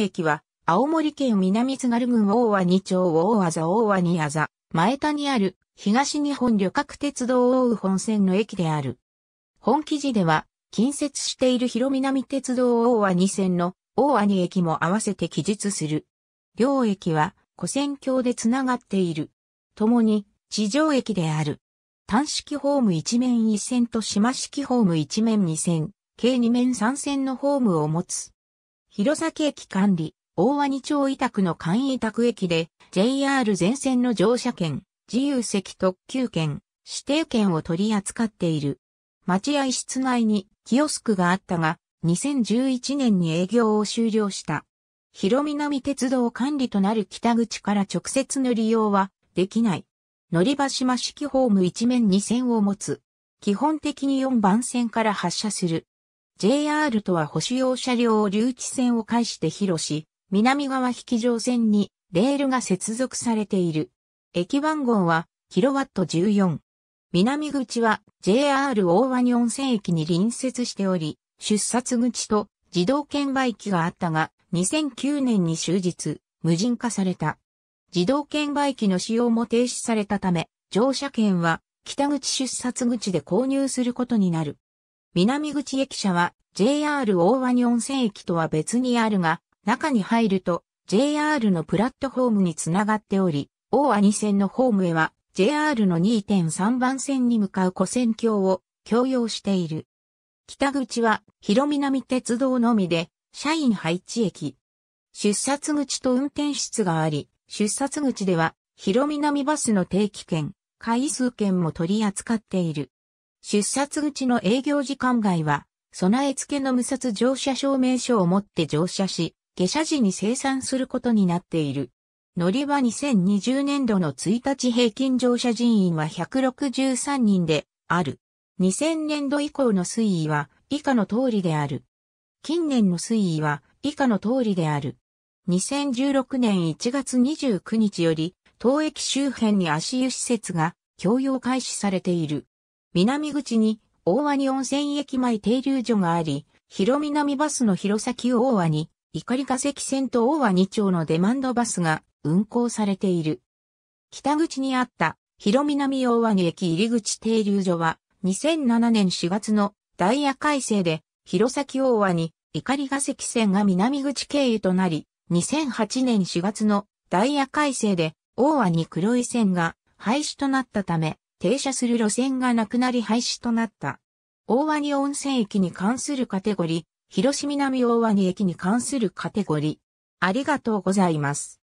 駅は、青森県南津軽郡大和2町大和座大和にあざ、前田にある東日本旅客鉄道大羽本線の駅である。本記事では、近接している広南鉄道大和2線の大和に駅も合わせて記述する。両駅は、古線橋でつながっている。共に、地上駅である。単式ホーム1面1線と島式ホーム1面2線、計2面3線のホームを持つ。弘前駅管理、大和二町委託の簡易委託駅で、JR 全線の乗車券、自由席特急券、指定券を取り扱っている。待合室内にキオスクがあったが、2011年に営業を終了した。広南鉄道管理となる北口から直接の利用はできない。乗り場島式ホーム一面2線を持つ。基本的に4番線から発車する。JR とは保守用車両を留置線を介して広し、南側引上線にレールが接続されている。駅番号はキロワット14。南口は JR 大和に温泉駅に隣接しており、出札口と自動券売機があったが、2009年に終日、無人化された。自動券売機の使用も停止されたため、乗車券は北口出札口で購入することになる。南口駅舎は JR 大和に温泉駅とは別にあるが、中に入ると JR のプラットフォームにつながっており、大和2線のホームへは JR の2.3番線に向かう古線橋を共用している。北口は広南鉄道のみで、社員配置駅。出発口と運転室があり、出発口では広南バスの定期券、回数券も取り扱っている。出札口の営業時間外は、備え付けの無札乗車証明書を持って乗車し、下車時に生産することになっている。乗り場2020年度の1日平均乗車人員は163人である。2000年度以降の推移は以下の通りである。近年の推移は以下の通りである。2016年1月29日より、当駅周辺に足湯施設が供用開始されている。南口に大和に温泉駅前停留所があり、広南バスの弘前大和に、碇化石線と大和2丁のデマンドバスが運行されている。北口にあった広南大和に駅入口停留所は、2007年4月のダイヤ改正で、弘前大和に碇化石線が南口経由となり、2008年4月のダイヤ改正で、大和に黒い線が廃止となったため、停車する路線がなくなり廃止となった。大鰐温泉駅に関するカテゴリー、広島南大鰐駅に関するカテゴリー。ありがとうございます。